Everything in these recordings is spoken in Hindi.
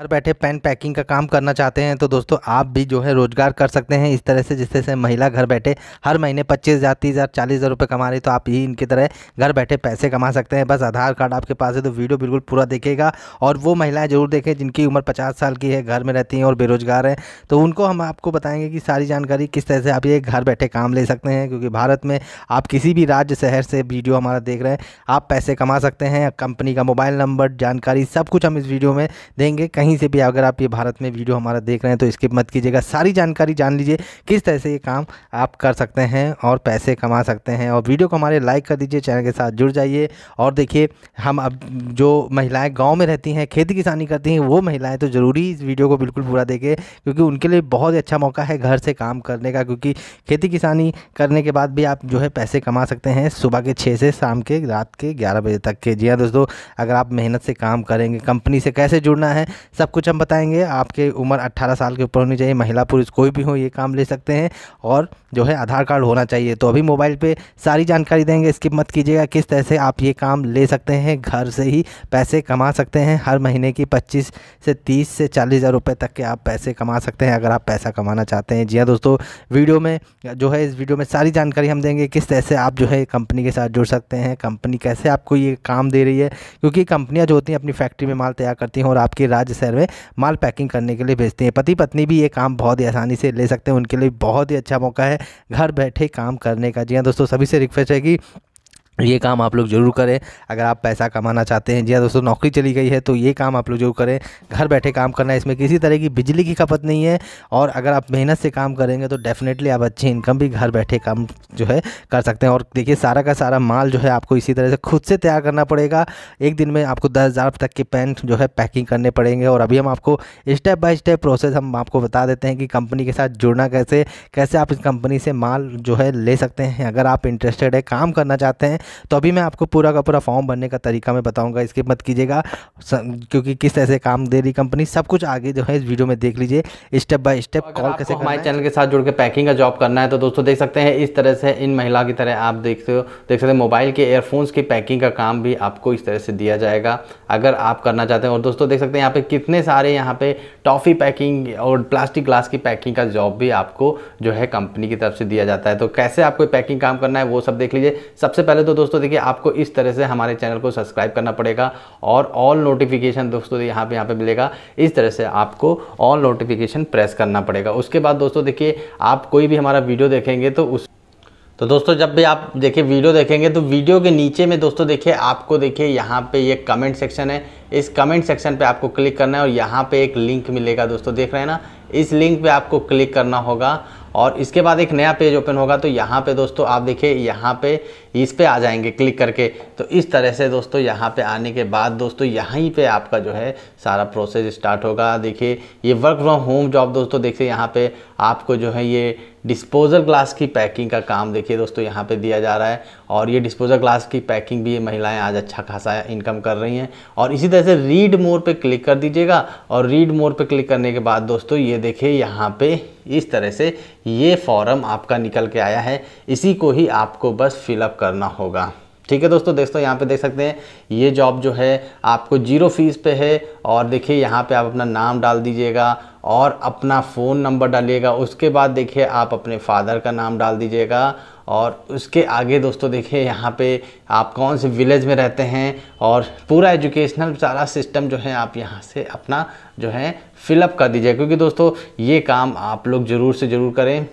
घर बैठे पेन पैकिंग का काम करना चाहते हैं तो दोस्तों आप भी जो है रोज़गार कर सकते हैं इस तरह से जिससे से महिला घर बैठे हर महीने पच्चीस हज़ार तीस हज़ार चालीस हज़ार रुपये कमा रही तो आप ही इनकी तरह घर बैठे पैसे कमा सकते हैं बस आधार कार्ड आपके पास है तो वीडियो बिल्कुल पूरा देखेगा और वो महिलाएँ ज़रूर देखें जिनकी उम्र पचास साल की है घर में रहती हैं और बेरोज़गार हैं तो उनको हम आपको बताएँगे कि सारी जानकारी किस तरह से आप ये घर बैठे काम ले सकते हैं क्योंकि भारत में आप किसी भी राज्य शहर से वीडियो हमारा देख रहे हैं आप पैसे कमा सकते हैं कंपनी का मोबाइल नंबर जानकारी सब कुछ हम इस वीडियो में देंगे कहीं कहीं से भी अगर आप ये भारत में वीडियो हमारा देख रहे हैं तो स्किप मत कीजिएगा सारी जानकारी जान लीजिए किस तरह से ये काम आप कर सकते हैं और पैसे कमा सकते हैं और वीडियो को हमारे लाइक कर दीजिए चैनल के साथ जुड़ जाइए और देखिए हम अब जो महिलाएँ गाँव में रहती हैं खेती किसानी करती हैं वो महिलाएँ तो ज़रूरी इस वीडियो को बिल्कुल पूरा देखें क्योंकि उनके लिए बहुत ही अच्छा मौका है घर से काम करने का क्योंकि खेती किसानी करने के बाद भी आप जो है पैसे कमा सकते हैं सुबह के छः से शाम के रात के ग्यारह बजे तक के जी हाँ दोस्तों अगर आप मेहनत से काम करेंगे कंपनी से कैसे जुड़ना है सब कुछ हम बताएंगे आपके उम्र 18 साल के ऊपर होनी चाहिए महिला पुरुष कोई भी हो ये काम ले सकते हैं और जो है आधार कार्ड होना चाहिए तो अभी मोबाइल पे सारी जानकारी देंगे स्किप मत कीजिएगा किस तरह से आप ये काम ले सकते हैं घर से ही पैसे कमा सकते हैं हर महीने की पच्चीस से तीस से चालीस हज़ार रुपये तक के आप पैसे कमा सकते हैं अगर आप पैसा कमाना चाहते हैं जी हाँ दोस्तों वीडियो में जो है इस वीडियो में सारी जानकारी हम देंगे किस तरह से आप जो है कंपनी के साथ जुड़ सकते हैं कंपनी कैसे आपको ये काम दे रही है क्योंकि कंपनियाँ जो होती हैं अपनी फैक्ट्री में माल तैयार करती हैं और आपके राज्य शहर में माल पैकिंग करने के लिए भेजते हैं पति पत्नी भी ये काम बहुत ही आसानी से ले सकते हैं उनके लिए बहुत ही अच्छा मौका है घर बैठे काम करने का जी हाँ दोस्तों सभी से रिक्वेस्ट है कि ये काम आप लोग ज़रूर करें अगर आप पैसा कमाना चाहते हैं जी हाँ दोस्तों नौकरी चली गई है तो ये काम आप लोग जरूर करें घर बैठे काम करना है इसमें किसी तरह की बिजली की खपत नहीं है और अगर आप मेहनत से काम करेंगे तो डेफ़िनेटली आप अच्छी इनकम भी घर बैठे काम जो है कर सकते हैं और देखिए सारा का सारा माल जो है आपको इसी तरह से खुद से तैयार करना पड़ेगा एक दिन में आपको दस हज़ार तक के पेन जो है पैकिंग करने पड़ेंगे और अभी हम आपको स्टेप बाय स्टेप प्रोसेस हम आपको बता देते हैं कि कंपनी के साथ जुड़ना कैसे कैसे आप इस कंपनी से माल जो है ले सकते हैं अगर आप इंटरेस्टेड है काम करना चाहते हैं तो अभी मैं आपको पूरा का पूरा फॉर्म भरने का तरीका मैं बताऊंगा इसके मत कीजिएगा क्योंकि किस तरह से काम दे रही कंपनी सब कुछ आगे जो है इस वीडियो में देख लीजिए स्टेप बाय स्टेप कॉल कैसे हमारे चैनल के साथ जुड़ के पैकिंग का जॉब करना है तो दोस्तों देख सकते हैं इस तरह से इन महिला की तरह आप देख सकते हो देख सकते हैं मोबाइल के एयरफोन्स की पैकिंग का काम भी आपको इस तरह से दिया जाएगा अगर आप करना चाहते हैं और दोस्तों देख सकते हैं यहाँ पे कितने सारे यहाँ पे टॉफ़ी पैकिंग और प्लास्टिक ग्लास की पैकिंग का जॉब भी आपको जो है कंपनी की तरफ से दिया जाता है तो कैसे आपको पैकिंग काम करना है वो सब देख लीजिए सबसे पहले तो दोस्तों देखिए आपको इस तरह से हमारे चैनल को सब्सक्राइब करना पड़ेगा और ऑल नोटिफिकेशन दोस्तों यहाँ पे यहाँ पे मिलेगा इस तरह से आपको ऑल नोटिफिकेशन प्रेस करना पड़ेगा उसके बाद दोस्तों देखिए आप कोई भी हमारा वीडियो देखेंगे तो उस तो दोस्तों जब भी आप देखिए वीडियो देखेंगे तो वीडियो के नीचे में दोस्तों देखिए आपको देखिए यहाँ पे ये कमेंट सेक्शन है इस कमेंट सेक्शन पे आपको क्लिक करना है और यहाँ पे एक लिंक मिलेगा दोस्तों देख रहे हैं ना इस लिंक पे आपको क्लिक करना होगा और इसके बाद एक नया पेज ओपन होगा तो यहाँ पे दोस्तों आप देखिए यहाँ पे इस पे आ जाएंगे क्लिक करके तो इस तरह से दोस्तों यहाँ पे आने के बाद दोस्तों यहीं पे आपका जो है सारा प्रोसेस स्टार्ट होगा देखिए ये वर्क फ्रॉम होम जॉब दोस्तों देखिए यहाँ पे आपको जो है ये डिस्पोजल ग्लास की पैकिंग का काम देखिए दोस्तों यहाँ पे दिया जा रहा है और ये डिस्पोजल ग्लास की पैकिंग भी ये महिलाएं आज अच्छा खासा इनकम कर रही हैं और इसी तरह से रीड मोर पे क्लिक कर दीजिएगा और रीड मोर पे क्लिक करने के बाद दोस्तों ये देखिए यहाँ पे इस तरह से ये फॉर्म आपका निकल के आया है इसी को ही आपको बस फिलअप करना होगा ठीक है दोस्तों दोस्तों यहाँ पे देख सकते हैं ये जॉब जो है आपको जीरो फीस पे है और देखिए यहाँ पे आप अपना नाम डाल दीजिएगा और अपना फ़ोन नंबर डालिएगा उसके बाद देखिए आप अपने फादर का नाम डाल दीजिएगा और उसके आगे दोस्तों देखिए यहाँ पे आप कौन से विलेज में रहते हैं और पूरा एजुकेशनल सारा सिस्टम जो है आप यहाँ से अपना जो है फिलअप कर दीजिए क्योंकि दोस्तों ये काम आप लोग ज़रूर से ज़रूर करें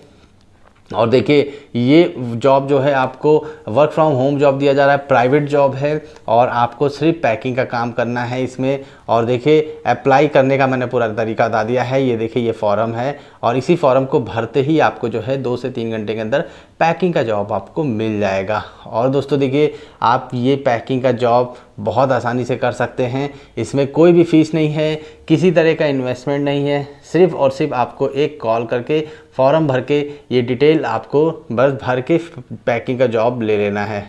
और देखिए ये जॉब जो है आपको वर्क फ्रॉम होम जॉब दिया जा रहा है प्राइवेट जॉब है और आपको सिर्फ पैकिंग का काम करना है इसमें और देखिए अप्लाई करने का मैंने पूरा तरीका बता दिया है ये देखिए ये फॉर्म है और इसी फॉर्म को भरते ही आपको जो है दो से तीन घंटे के अंदर पैकिंग का जॉब आपको मिल जाएगा और दोस्तों देखिए आप ये पैकिंग का जॉब बहुत आसानी से कर सकते हैं इसमें कोई भी फीस नहीं है किसी तरह का इन्वेस्टमेंट नहीं है सिर्फ और सिर्फ आपको एक कॉल करके फॉर्म भर के ये डिटेल आपको बस भर के पैकिंग का जॉब ले लेना है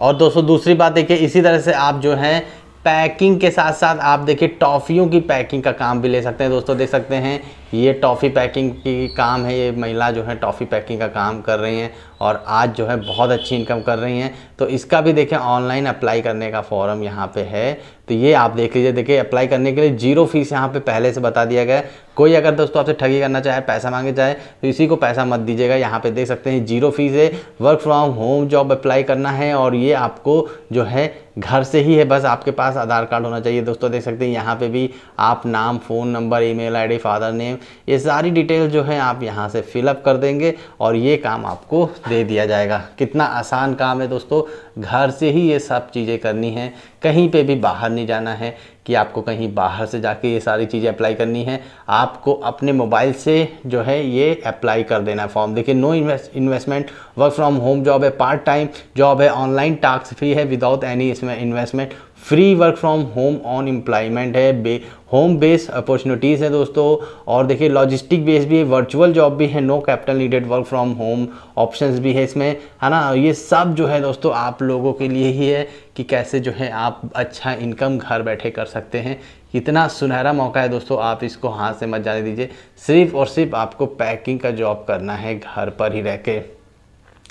और दोस्तों दूसरी बात देखिए इसी तरह से आप जो हैं पैकिंग के साथ साथ आप देखिए टॉफ़ियों की पैकिंग का काम भी ले सकते हैं दोस्तों देख सकते हैं ये टॉफ़ी पैकिंग की काम है ये महिला जो है टॉफ़ी पैकिंग का काम कर रही हैं और आज जो है बहुत अच्छी इनकम कर रही हैं तो इसका भी देखें ऑनलाइन अप्लाई करने का फॉर्म यहाँ पे है तो ये आप देख लीजिए देखिए अप्लाई करने के लिए जीरो फीस यहाँ पे पहले से बता दिया गया है कोई अगर दोस्तों आपसे ठगी करना चाहे पैसा मांगे चाहे तो इसी को पैसा मत दीजिएगा यहाँ पे देख सकते हैं जीरो फीस है work from home job apply करना है और ये आपको जो है घर से ही है बस आपके पास आधार कार्ड होना चाहिए दोस्तों देख सकते हैं यहाँ पर भी आप नाम phone number email father name ये सारी डिटेल जो है आप यहाँ से फिलअप कर देंगे और ये काम आपको दे दिया जाएगा कितना आसान काम है दोस्तों घर से ही ये सब चीज़ें करनी है कहीं पे भी बाहर नहीं जाना है कि आपको कहीं बाहर से जाके ये सारी चीज़ें अप्लाई करनी है आपको अपने मोबाइल से जो है ये अप्लाई कर देना है फॉर्म देखिए no investment work from home job है पार्ट टाइम जॉब है ऑनलाइन टास्क फ्री है विदाउट एनी इसमें investment free work from home on employment है बे होम बेस अपॉर्चुनिटीज़ है दोस्तों और देखिए लॉजिस्टिक बेस भी है वर्चुअल जॉब भी है no capital needed work from home options भी है इसमें है ना ये सब जो है दोस्तों आप लोगों के लिए ही है कि कैसे जो है आप अच्छा इनकम घर बैठे कर सकते हैं कितना सुनहरा मौका है दोस्तों आप इसको हाथ से मत जाने दीजिए सिर्फ और सिर्फ आपको पैकिंग का जॉब करना है घर पर ही रह के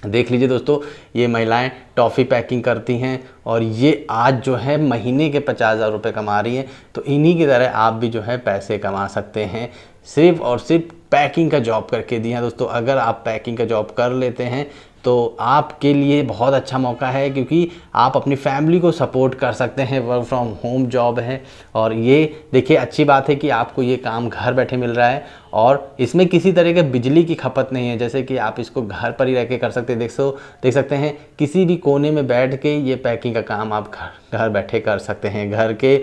देख लीजिए दोस्तों ये महिलाएं टॉफ़ी पैकिंग करती हैं और ये आज जो है महीने के पचास हज़ार रुपये कमा रही हैं तो इन्हीं की तरह आप भी जो है पैसे कमा सकते हैं सिर्फ और सिर्फ पैकिंग का जॉब करके दी हैं दोस्तों अगर आप पैकिंग का जॉब कर लेते हैं तो आपके लिए बहुत अच्छा मौका है क्योंकि आप अपनी फैमिली को सपोर्ट कर सकते हैं वर्क फ्रॉम होम जॉब है और ये देखिए अच्छी बात है कि आपको ये काम घर बैठे मिल रहा है और इसमें किसी तरह के बिजली की खपत नहीं है जैसे कि आप इसको घर पर ही रह के कर सकते देख सो देख सकते हैं किसी भी कोने में बैठ के ये पैकिंग का काम आप घर घर बैठे कर सकते हैं घर के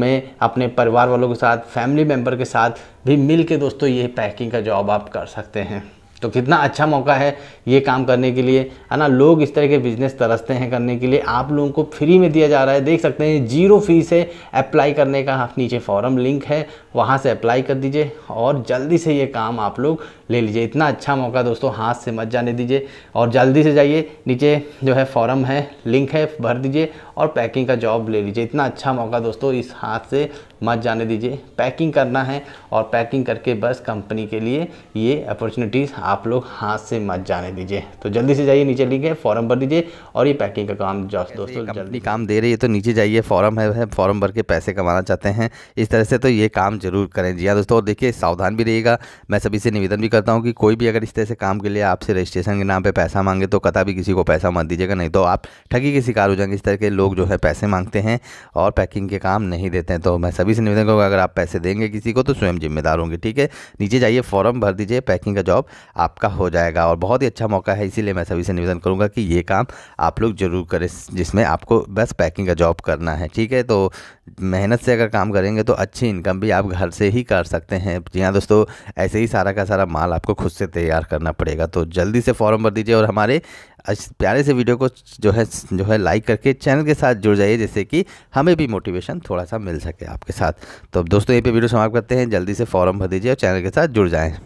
में अपने परिवार वालों के साथ फैमिली मेम्बर के साथ भी मिल के दोस्तों ये पैकिंग का जॉब आप कर सकते हैं तो कितना अच्छा मौका है ये काम करने के लिए है ना लोग इस तरह के बिजनेस तरसते हैं करने के लिए आप लोगों को फ्री में दिया जा रहा है देख सकते हैं जीरो फीस है अप्लाई करने का नीचे फॉरम लिंक है वहाँ से अप्लाई कर दीजिए और जल्दी से ये काम आप लोग ले लीजिए इतना अच्छा मौका दोस्तों हाथ से मत जाने दीजिए और जल्दी से जाइए नीचे जो है फॉरम है लिंक है भर दीजिए और पैकिंग का जॉब ले लीजिए इतना अच्छा मौका दोस्तों इस हाथ से मत जाने दीजिए पैकिंग करना है और पैकिंग करके बस कंपनी के लिए ये अपॉर्चुनिटीज़ आप लोग हाथ से मत जाने दीजिए तो जल्दी से जाइए नीचे लीजिए फॉर्म भर दीजिए और ये पैकिंग का काम दोस्तों जल्दी काम दे रही है तो नीचे जाइए फॉर्म है फॉर्म भर के पैसे कमाना चाहते हैं इस तरह से तो ये काम जरूर करें जी हाँ दोस्तों और देखिए सावधान भी रहिएगा मैं सभी से निवेदन भी करता हूँ कि कोई भी अगर इस तरह से काम के लिए आपसे रजिस्ट्रेशन के नाम पर पैसा मांगे तो कता भी किसी को पैसा मत दीजिएगा नहीं तो आप ठगी के शिकार हो जाएंगे इस तरह के लोग लोग जो है पैसे मांगते हैं और पैकिंग के काम नहीं देते हैं तो मैं सभी से निवेदन करूँगा अगर आप पैसे देंगे किसी को तो स्वयं जिम्मेदार होंगे ठीक है नीचे जाइए फॉर्म भर दीजिए पैकिंग का जॉब आपका हो जाएगा और बहुत ही अच्छा मौका है इसीलिए मैं सभी से निवेदन करूँगा कि ये काम आप लोग ज़रूर करें जिसमें आपको बस पैकिंग का जॉब करना है ठीक है तो मेहनत से अगर काम करेंगे तो अच्छी इनकम भी आप घर से ही कर सकते हैं जी हाँ दोस्तों ऐसे ही सारा का सारा माल आपको खुद से तैयार करना पड़ेगा तो जल्दी से फॉर्म भर दीजिए और हमारे इस प्यारे से वीडियो को जो है जो है लाइक करके चैनल के साथ जुड़ जाइए जिससे कि हमें भी मोटिवेशन थोड़ा सा मिल सके आपके साथ तो दोस्तों ये पे वीडियो समाप्त करते हैं जल्दी से फॉर्म भर दीजिए और चैनल के साथ जुड़ जाएँ